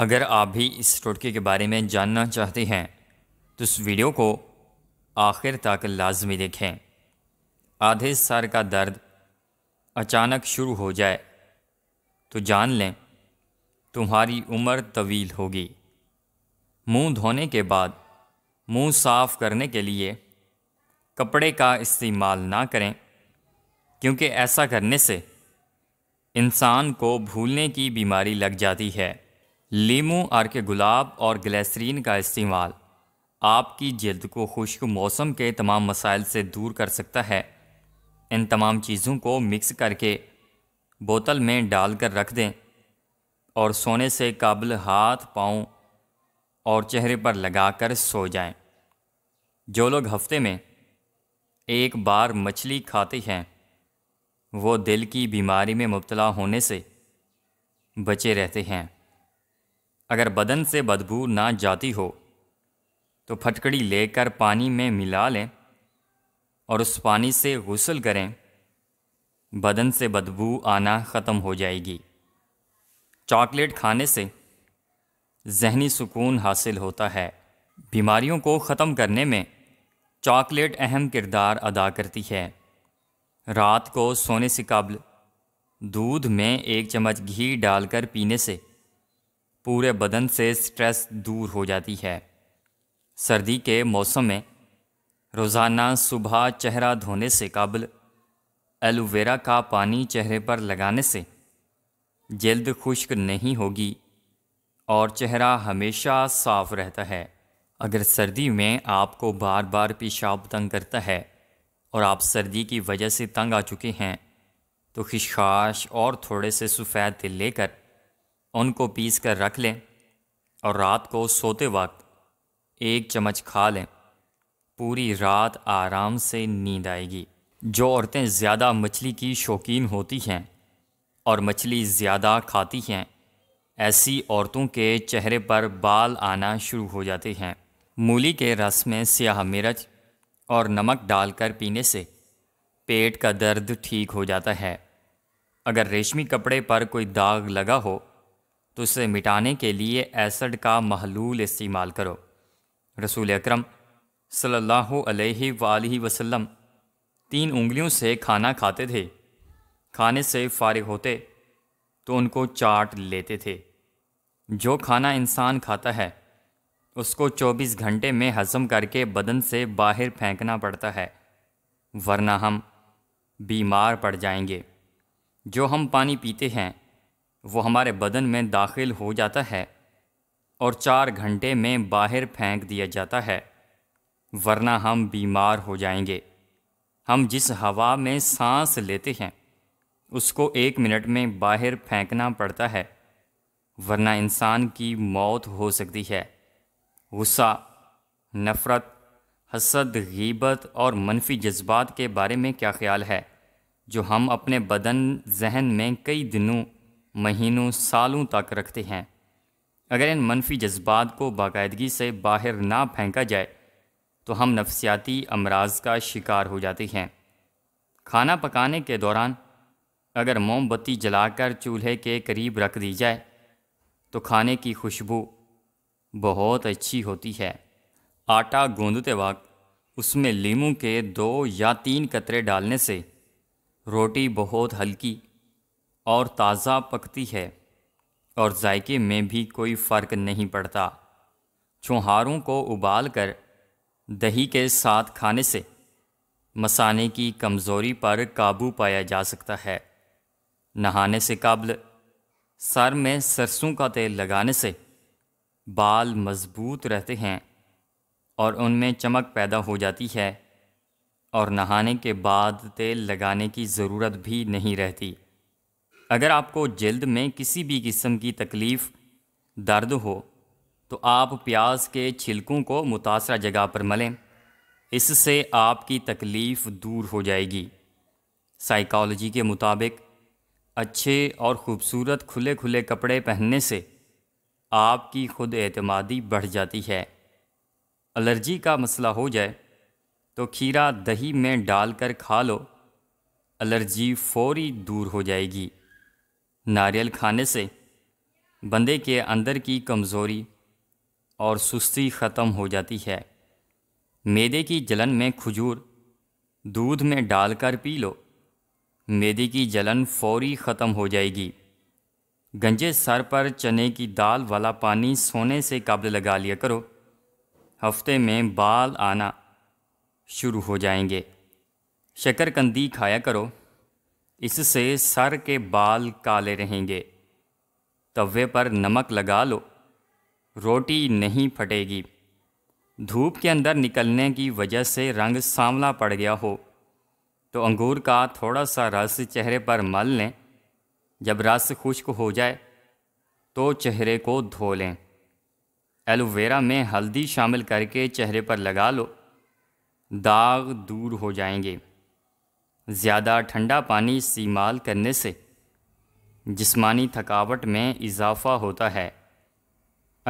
अगर आप भी इस टोटके के बारे में जानना चाहते हैं तो इस वीडियो को आखिर तक लाजमी देखें आधे सर का दर्द अचानक शुरू हो जाए तो जान लें तुम्हारी उम्र तवील होगी मुंह धोने के बाद मुंह साफ़ करने के लिए कपड़े का इस्तेमाल ना करें क्योंकि ऐसा करने से इंसान को भूलने की बीमारी लग जाती है लीमू आर के गुलाब और ग्लैसरीन का इस्तेमाल आपकी जल्द को खुश्क मौसम के तमाम मसाइल से दूर कर सकता है इन तमाम चीज़ों को मिक्स करके बोतल में डाल कर रख दें और सोने से काबिल हाथ पाँव और चेहरे पर लगाकर सो जाएं। जो लोग हफ्ते में एक बार मछली खाते हैं वो दिल की बीमारी में मुबतला होने से बचे रहते हैं अगर बदन से बदबू ना जाती हो तो फटकड़ी लेकर पानी में मिला लें और उस पानी से गसल करें बदन से बदबू आना ख़त्म हो जाएगी चॉकलेट खाने से जहनी सुकून हासिल होता है बीमारियों को ख़त्म करने में चॉकलेट अहम किरदार अदा करती है रात को सोने से कबल दूध में एक चम्मच घी डालकर पीने से पूरे बदन से स्ट्रेस दूर हो जाती है सर्दी के मौसम में रोज़ाना सुबह चेहरा धोने से काबिल एलोवेरा का पानी चेहरे पर लगाने से जल्द खुश्क नहीं होगी और चेहरा हमेशा साफ रहता है अगर सर्दी में आपको बार बार पेशाब तंग करता है और आप सर्दी की वजह से तंग आ चुके हैं तो खिशाश और थोड़े से सफ़ेद लेकर उनको पीस कर रख लें और रात को सोते वक्त एक चम्मच खा लें पूरी रात आराम से नींद आएगी जो औरतें ज़्यादा मछली की शौकीन होती हैं और मछली ज़्यादा खाती हैं ऐसी औरतों के चेहरे पर बाल आना शुरू हो जाते हैं मूली के रस में स्याह मिर्च और नमक डालकर पीने से पेट का दर्द ठीक हो जाता है अगर रेशमी कपड़े पर कोई दाग लगा हो तो इसे मिटाने के लिए एसड का महलूल इस्तेमाल करो रसूल अक्रम सल्लल्लाहु वसल्लम तीन उंगलियों से खाना खाते थे खाने से फारिग होते तो उनको चाट लेते थे जो खाना इंसान खाता है उसको 24 घंटे में हजम करके बदन से बाहर फेंकना पड़ता है वरना हम बीमार पड़ जाएंगे जो हम पानी पीते हैं वो हमारे बदन में दाखिल हो जाता है और चार घंटे में बाहर फेंक दिया जाता है वरना हम बीमार हो जाएंगे हम जिस हवा में सांस लेते हैं उसको एक मिनट में बाहर फेंकना पड़ता है वरना इंसान की मौत हो सकती है गुस्सा नफ़रत हसद गीबत और मनफी जज्बात के बारे में क्या ख्याल है जो हम अपने बदन जहन में कई दिनों महीनों सालों तक रखते हैं अगर इन मनफी जज्बात को बाकायदगी से बाहर ना फेंका जाए तो हम नफसियाती अमराज का शिकार हो जाते हैं खाना पकाने के दौरान अगर मोमबत्ती जलाकर चूल्हे के करीब रख दी जाए तो खाने की खुशबू बहुत अच्छी होती है आटा गूँधते वक्त उसमें लीमू के दो या तीन कतरे डालने से रोटी बहुत हल्की और ताज़ा पकती है और जायके में भी कोई फ़र्क नहीं पड़ता छुहारों को उबालकर दही के साथ खाने से मसाने की कमज़ोरी पर काबू पाया जा सकता है नहाने से कबल सर में सरसों का तेल लगाने से बाल मजबूत रहते हैं और उनमें चमक पैदा हो जाती है और नहाने के बाद तेल लगाने की ज़रूरत भी नहीं रहती अगर आपको जल्द में किसी भी किस्म की तकलीफ़ दर्द हो तो आप प्याज के छिलकों को मुतासर जगह पर मलें इससे आपकी तकलीफ़ दूर हो जाएगी साइकोलॉजी के मुताबिक अच्छे और ख़ूबसूरत खुले खुले कपड़े पहनने से आपकी खुद एतमादी बढ़ जाती है एलर्जी का मसला हो जाए तो खीरा दही में डालकर खा लो एलर्जी फौरी दूर हो जाएगी नारियल खाने से बंदे के अंदर की कमज़ोरी और सुस्ती ख़त्म हो जाती है मैदे की जलन में खजूर दूध में डालकर पी लो मैदे की जलन फौरी ख़त्म हो जाएगी गंजे सर पर चने की दाल वाला पानी सोने से कब्ज लगा लिया करो हफ्ते में बाल आना शुरू हो जाएंगे शकरकंदी खाया करो इससे सर के बाल काले रहेंगे तवे पर नमक लगा लो रोटी नहीं फटेगी धूप के अंदर निकलने की वजह से रंग सांवला पड़ गया हो तो अंगूर का थोड़ा सा रस चेहरे पर मल लें जब रस खुश्क हो जाए तो चेहरे को धो लें एलोवेरा में हल्दी शामिल करके चेहरे पर लगा लो दाग दूर हो जाएंगे ज़्यादा ठंडा पानी इस्तेमाल करने से जिस्मानी थकावट में इजाफ़ा होता है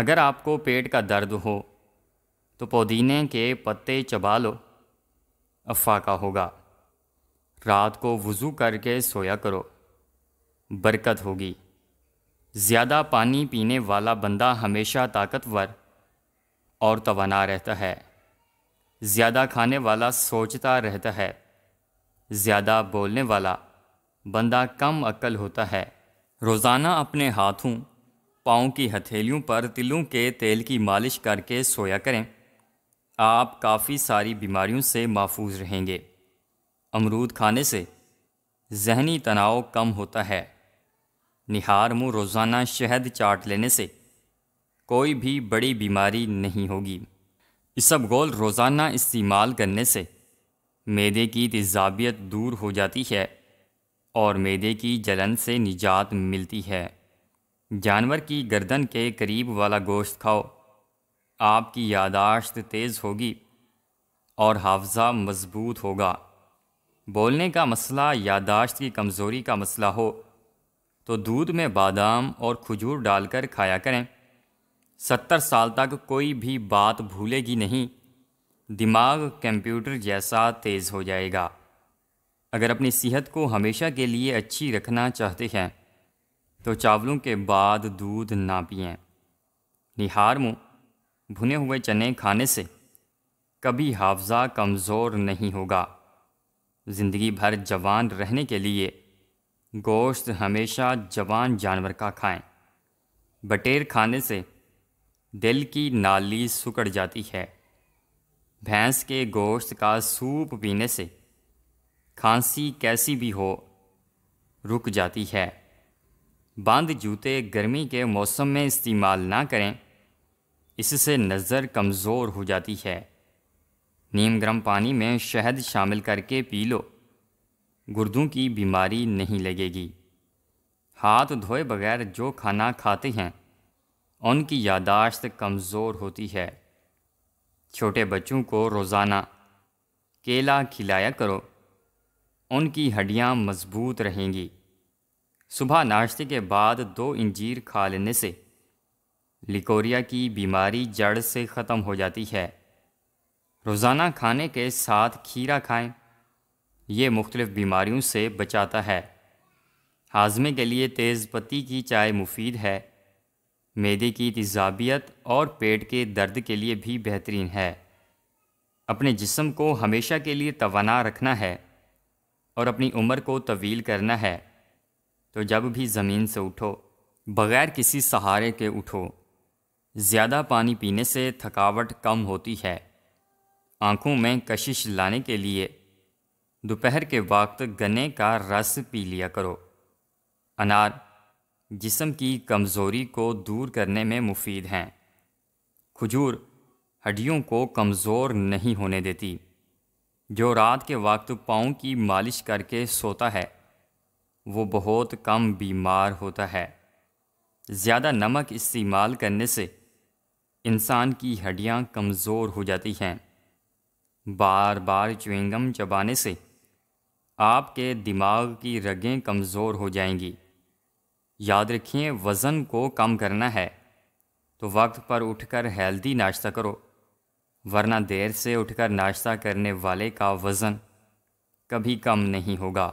अगर आपको पेट का दर्द हो तो पुदीने के पत्ते चबा लो अफाका होगा रात को वज़ू करके सोया करो बरकत होगी ज़्यादा पानी पीने वाला बंदा हमेशा ताकतवर और तवाना रहता है ज़्यादा खाने वाला सोचता रहता है ज़्यादा बोलने वाला बंदा कम अक्ल होता है रोज़ाना अपने हाथों पाँव की हथेलियों पर तिलों के तेल की मालिश करके सोया करें आप काफ़ी सारी बीमारियों से महफूज रहेंगे अमरूद खाने से जहनी तनाव कम होता है निहार मुँह रोज़ाना शहद चाट लेने से कोई भी बड़ी बीमारी नहीं होगी गोल रोज़ाना इस्तेमाल करने से मैदे की तेजाबियत दूर हो जाती है और मैदे की जलन से निजात मिलती है जानवर की गर्दन के करीब वाला गोश्त खाओ आपकी यादाश्त तेज़ होगी और हाफजा मजबूत होगा बोलने का मसला यादाश्त की कमज़ोरी का मसला हो तो दूध में बादाम और खजूर डालकर खाया करें सत्तर साल तक कोई भी बात भूलेगी नहीं दिमाग कंप्यूटर जैसा तेज़ हो जाएगा अगर अपनी सेहत को हमेशा के लिए अच्छी रखना चाहते हैं तो चावलों के बाद दूध ना पिए निहार मुँह भुने हुए चने खाने से कभी हाफजा कमज़ोर नहीं होगा ज़िंदगी भर जवान रहने के लिए गोश्त हमेशा जवान जानवर का खाएं बटेर खाने से दिल की नाली सुकड़ जाती है भैंस के गोश्त का सूप पीने से खांसी कैसी भी हो रुक जाती है बंद जूते गर्मी के मौसम में इस्तेमाल ना करें इससे नज़र कमज़ोर हो जाती है नीम गर्म पानी में शहद शामिल करके पी लो गुर्दों की बीमारी नहीं लगेगी हाथ धोए बगैर जो खाना खाते हैं उनकी यादाश्त कमज़ोर होती है छोटे बच्चों को रोज़ाना केला खिलाया करो उनकी हड्डियाँ मजबूत रहेंगी सुबह नाश्ते के बाद दो इंजीर खा लेने से लिकोरिया की बीमारी जड़ से ख़त्म हो जाती है रोज़ाना खाने के साथ खीरा खाएं। ये मुख्तलिफ़ बीमारियों से बचाता है हाजमे के लिए तेज़ पत्ती की चाय मुफीद है मैदे की तजाबियत और पेट के दर्द के लिए भी बेहतरीन है अपने जिसम को हमेशा के लिए तोना रखना है और अपनी उम्र को तवील करना है तो जब भी ज़मीन से उठो बग़ैर किसी सहारे के उठो ज़्यादा पानी पीने से थकावट कम होती है आँखों में कशिश लाने के लिए दोपहर के वक्त गन्ने का रस पी लिया करो अनार जिसम की कमज़ोरी को दूर करने में मुफीद हैं खजूर हड्डियों को कमज़ोर नहीं होने देती जो रात के वक्त पाँव की मालिश करके सोता है वो बहुत कम बीमार होता है ज़्यादा नमक इस्तेमाल करने से इंसान की हड्डियाँ कमज़ोर हो जाती हैं बार बार चुविंगम चबाने से आपके दिमाग की रगें कमज़ोर हो जाएंगी याद रखिए वज़न को कम करना है तो वक्त पर उठकर हेल्दी नाश्ता करो वरना देर से उठकर नाश्ता करने वाले का वज़न कभी कम नहीं होगा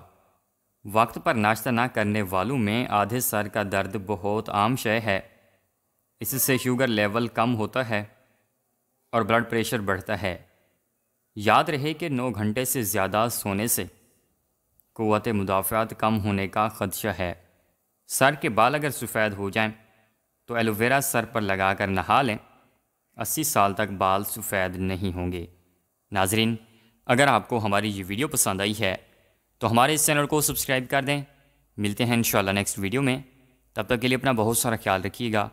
वक्त पर नाश्ता ना करने वालों में आधे सर का दर्द बहुत आम शय है इससे शुगर लेवल कम होता है और ब्लड प्रेशर बढ़ता है याद रहे कि नौ घंटे से ज़्यादा सोने से क़वत मुदाफ़ात कम होने का ख़दशा है सर के बाल अगर सफ़ेद हो जाएं तो एलोवेरा सर पर लगा कर नहा लें अस्सी साल तक बाल सफ़ेद नहीं होंगे नाजरीन अगर आपको हमारी ये वीडियो पसंद आई है तो हमारे इस चैनल को सब्सक्राइब कर दें मिलते हैं इन नेक्स्ट वीडियो में तब तक के लिए अपना बहुत सारा ख्याल रखिएगा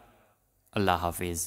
अल्लाह हाफिज़